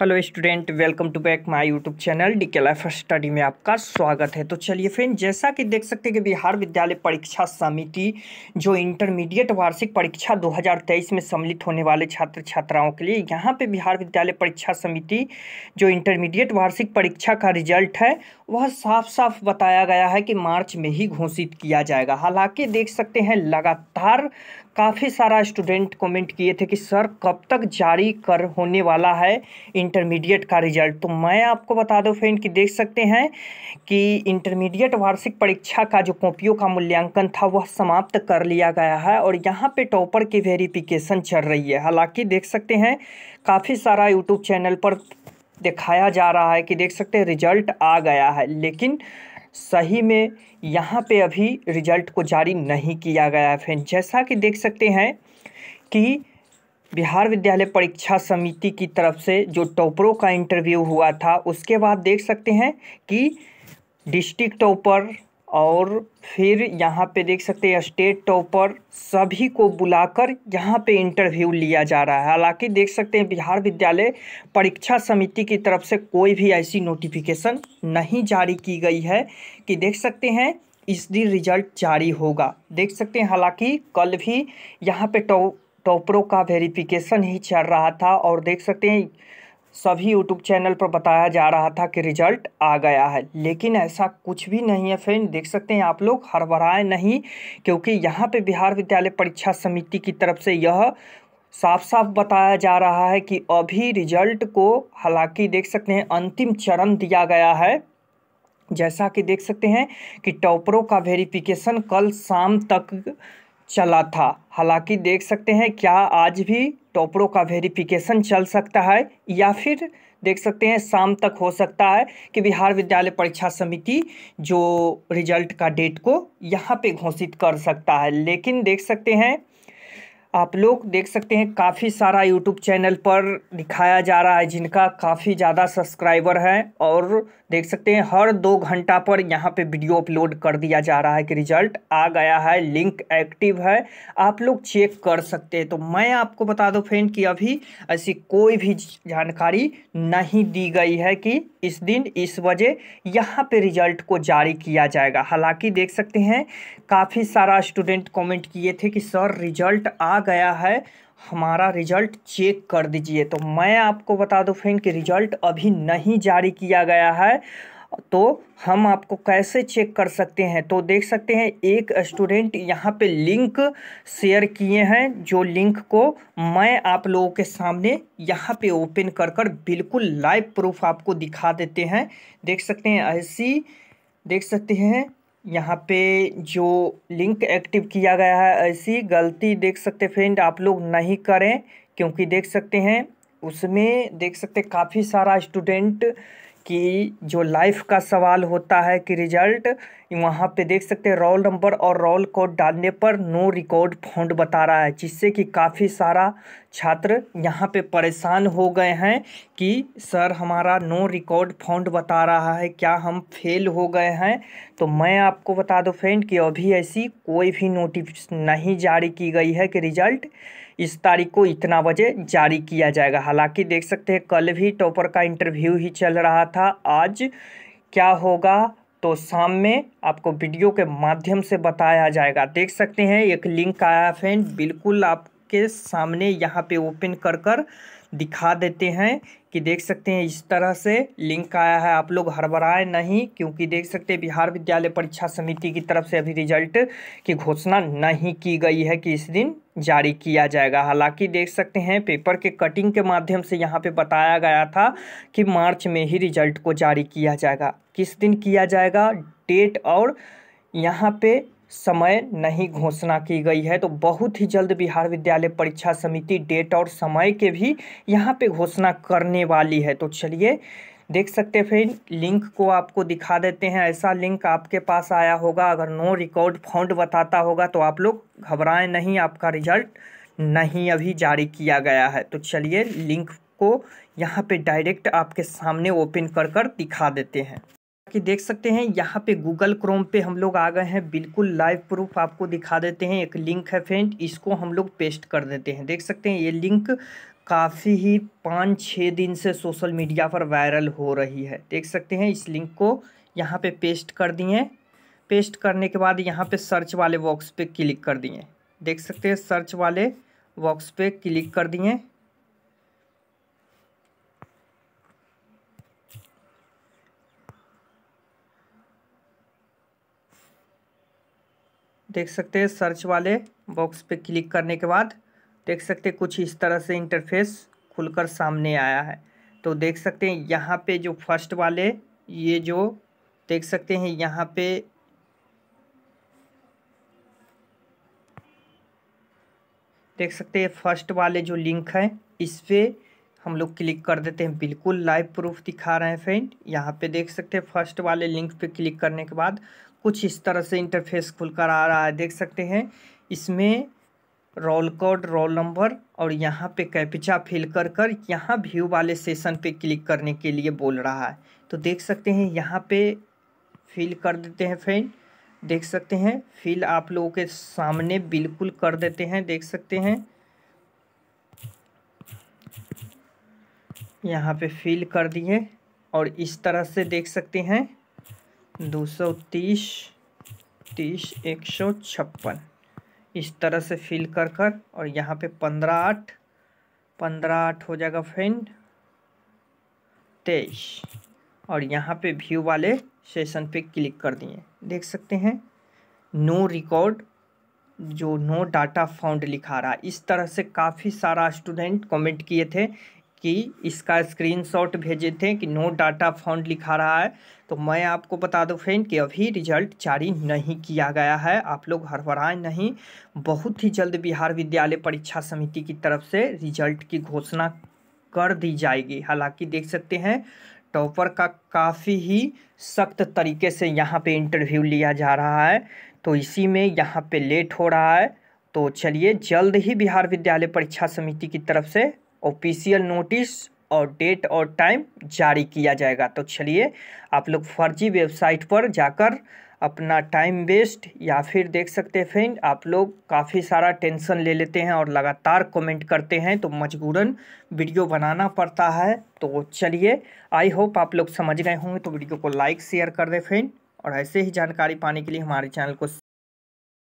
hello student welcome to back my YouTube channel D K life study में आपका स्वागत है तो चलिए फ्रेंड जैसा कि देख सकते हैं कि बिहार विद्यालय परीक्षा समिति जो इंटरमीडिएट वार्षिक परीक्षा 2023 में सम्मिलित होने वाले छात्र छात्राओं के लिए यहाँ पे बिहार विद्यालय परीक्षा समिति जो इंटरमीडिएट वार्षिक परीक्षा का रिजल्ट है वह साफ साफ बताया गया है कि मार्च में ही घोषित किया जाएगा हालाँकि देख सकते हैं लगातार काफ़ी सारा स्टूडेंट कमेंट किए थे कि सर कब तक जारी कर होने वाला है इंटरमीडिएट का रिजल्ट तो मैं आपको बता दूं फ्रेंड कि देख सकते हैं कि इंटरमीडिएट वार्षिक परीक्षा का जो कॉपियों का मूल्यांकन था वह समाप्त कर लिया गया है और यहाँ पे टॉपर की वेरिफिकेशन चल रही है हालांकि देख सकते हैं काफ़ी सारा यूट्यूब चैनल पर दिखाया जा रहा है कि देख सकते हैं रिजल्ट आ गया है लेकिन सही में यहाँ पे अभी रिजल्ट को जारी नहीं किया गया है फ्रेंड जैसा कि देख सकते हैं कि बिहार विद्यालय परीक्षा समिति की तरफ से जो टॉपरों का इंटरव्यू हुआ था उसके बाद देख सकते हैं कि डिस्ट्रिक्ट टॉपर और फिर यहाँ पे देख सकते हैं स्टेट टॉपर सभी को बुलाकर यहाँ पे इंटरव्यू लिया जा रहा है हालांकि देख सकते हैं बिहार विद्यालय परीक्षा समिति की तरफ से कोई भी ऐसी नोटिफिकेशन नहीं जारी की गई है कि देख सकते हैं इस दिन रिजल्ट जारी होगा देख सकते हैं हालांकि कल भी यहाँ पे टॉपरों का वेरिफिकेशन ही चल रहा था और देख सकते हैं सभी यूट्यूब चैनल पर बताया जा रहा था कि रिजल्ट आ गया है लेकिन ऐसा कुछ भी नहीं है फ्रेंड देख सकते हैं आप लोग हड़बड़ाए नहीं क्योंकि यहाँ पे बिहार विद्यालय परीक्षा समिति की तरफ से यह साफ साफ बताया जा रहा है कि अभी रिजल्ट को हालांकि देख सकते हैं अंतिम चरण दिया गया है जैसा कि देख सकते हैं कि टॉपरों का वेरिफिकेशन कल शाम तक चला था हालांकि देख सकते हैं क्या आज भी टॉपरों का वेरिफिकेशन चल सकता है या फिर देख सकते हैं शाम तक हो सकता है कि बिहार विद्यालय परीक्षा समिति जो रिजल्ट का डेट को यहाँ पे घोषित कर सकता है लेकिन देख सकते हैं आप लोग देख सकते हैं काफ़ी सारा यूट्यूब चैनल पर दिखाया जा रहा है जिनका काफ़ी ज़्यादा सब्सक्राइबर हैं और देख सकते हैं हर दो घंटा पर यहाँ पे वीडियो अपलोड कर दिया जा रहा है कि रिजल्ट आ गया है लिंक एक्टिव है आप लोग चेक कर सकते हैं तो मैं आपको बता दूं फ्रेंड कि अभी ऐसी कोई भी जानकारी नहीं दी गई है कि इस दिन इस वजह यहाँ पे रिजल्ट को जारी किया जाएगा हालांकि देख सकते हैं काफ़ी सारा स्टूडेंट कॉमेंट किए थे कि सर रिजल्ट आ गया है हमारा रिजल्ट चेक कर दीजिए तो मैं आपको बता दूं फ्रेंड कि रिजल्ट अभी नहीं जारी किया गया है तो हम आपको कैसे चेक कर सकते हैं तो देख सकते हैं एक स्टूडेंट यहाँ पे लिंक शेयर किए हैं जो लिंक को मैं आप लोगों के सामने यहाँ पे ओपन कर कर बिल्कुल लाइव प्रूफ आपको दिखा देते हैं देख सकते हैं ऐसी देख सकते हैं यहाँ पे जो लिंक एक्टिव किया गया है ऐसी गलती देख सकते फ्रेंड आप लोग नहीं करें क्योंकि देख सकते हैं उसमें देख सकते काफ़ी सारा स्टूडेंट कि जो लाइफ का सवाल होता है कि रिजल्ट वहाँ पे देख सकते हैं रोल नंबर और रोल कोड डालने पर नो रिकॉर्ड फाउंड बता रहा है जिससे कि काफ़ी सारा छात्र यहाँ पे परेशान हो गए हैं कि सर हमारा नो रिकॉर्ड फाउंड बता रहा है क्या हम फेल हो गए हैं तो मैं आपको बता दूँ फ्रेंड कि अभी ऐसी कोई भी नोटिफिकेशन नहीं जारी की गई है कि रिजल्ट इस तारीख को इतना बजे जारी किया जाएगा हालांकि देख सकते हैं कल भी टॉपर का इंटरव्यू ही चल रहा था आज क्या होगा तो शाम में आपको वीडियो के माध्यम से बताया जाएगा देख सकते हैं एक लिंक आया फ्रेंड बिल्कुल आप के सामने यहाँ पे ओपन कर कर दिखा देते हैं कि देख सकते हैं इस तरह से लिंक आया है आप लोग हड़बड़ाए नहीं क्योंकि देख सकते हैं बिहार विद्यालय परीक्षा समिति की तरफ से अभी रिजल्ट की घोषणा नहीं की गई है कि इस दिन जारी किया जाएगा हालांकि देख सकते हैं पेपर के कटिंग के माध्यम से यहाँ पे बताया गया था कि मार्च में ही रिजल्ट को जारी किया जाएगा किस दिन किया जाएगा डेट और यहाँ पे समय नहीं घोषणा की गई है तो बहुत ही जल्द बिहार विद्यालय परीक्षा समिति डेट और समय के भी यहाँ पे घोषणा करने वाली है तो चलिए देख सकते हैं फिर लिंक को आपको दिखा देते हैं ऐसा लिंक आपके पास आया होगा अगर नो रिकॉर्ड फाउंड बताता होगा तो आप लोग घबराएं नहीं आपका रिजल्ट नहीं अभी जारी किया गया है तो चलिए लिंक को यहाँ पे डायरेक्ट आपके सामने ओपन कर कर दिखा देते हैं कि देख सकते हैं यहाँ पे गूगल क्रोम पे हम लोग आ गए हैं बिल्कुल लाइव प्रूफ आपको दिखा देते हैं एक लिंक है फ्रेंड इसको हम लोग पेस्ट कर देते हैं देख सकते हैं ये लिंक काफ़ी ही पाँच छः दिन से सोशल मीडिया पर वायरल हो रही है देख सकते हैं इस लिंक को यहाँ पे पेस्ट कर दिए पेस्ट करने के बाद यहाँ पे सर्च वाले बॉक्स पे क्लिक कर दिए देख सकते हैं सर्च वाले बॉक्स पे क्लिक कर दिए देख सकते हैं सर्च वाले बॉक्स पे क्लिक करने के बाद देख सकते हैं कुछ इस तरह से इंटरफेस खुलकर सामने आया है तो देख सकते हैं यहाँ पे जो फर्स्ट वाले ये जो देख सकते हैं यहाँ पे देख सकते हैं फर्स्ट वाले जो लिंक है इस पर हम लोग क्लिक कर देते हैं बिल्कुल लाइव प्रूफ दिखा रहे हैं फ्रेंड यहाँ पे देख सकते हैं फर्स्ट वाले लिंक पे क्लिक करने के बाद कुछ इस तरह से इंटरफेस खुलकर आ रहा है देख सकते हैं इसमें रोल कोड रोल नंबर और यहाँ पे कैपिचा फिल कर कर यहाँ व्यू वाले सेशन पे क्लिक करने के लिए बोल रहा है तो देख सकते हैं यहाँ पे फिल कर देते हैं फ्रेंड देख सकते हैं फिल आप लोगों के सामने बिल्कुल कर देते हैं देख सकते हैं यहाँ पे फिल कर दिए और इस तरह से देख सकते हैं दो सौ तीस तीस एक सौ छप्पन इस तरह से फिल कर कर और यहाँ पे पंद्रह आठ पंद्रह आठ हो जाएगा फ्रेंड तेईस और यहाँ पे व्यू वाले सेशन पे क्लिक कर दिए देख सकते हैं नो रिकॉर्ड जो नो डाटा फाउंड लिखा रहा इस तरह से काफ़ी सारा स्टूडेंट कमेंट किए थे कि इसका स्क्रीनशॉट भेजे थे कि नो डाटा फाउंड लिखा रहा है तो मैं आपको बता दूं फ्रेंड कि अभी रिजल्ट जारी नहीं किया गया है आप लोग हड़बड़ाएँ नहीं बहुत ही जल्द बिहार विद्यालय परीक्षा समिति की तरफ से रिजल्ट की घोषणा कर दी जाएगी हालांकि देख सकते हैं टॉपर का काफ़ी ही सख्त तरीके से यहाँ पर इंटरव्यू लिया जा रहा है तो इसी में यहाँ पर लेट हो रहा है तो चलिए जल्द ही बिहार विद्यालय परीक्षा समिति की तरफ से ऑफिशियल नोटिस और डेट और टाइम जारी किया जाएगा तो चलिए आप लोग फर्जी वेबसाइट पर जाकर अपना टाइम वेस्ट या फिर देख सकते हैं फ्रेंड आप लोग काफ़ी सारा टेंशन ले लेते हैं और लगातार कमेंट करते हैं तो मजबूरन वीडियो बनाना पड़ता है तो चलिए आई होप आप लोग समझ गए होंगे तो वीडियो को लाइक शेयर कर दें फ्रेंड और ऐसे ही जानकारी पाने के लिए हमारे चैनल को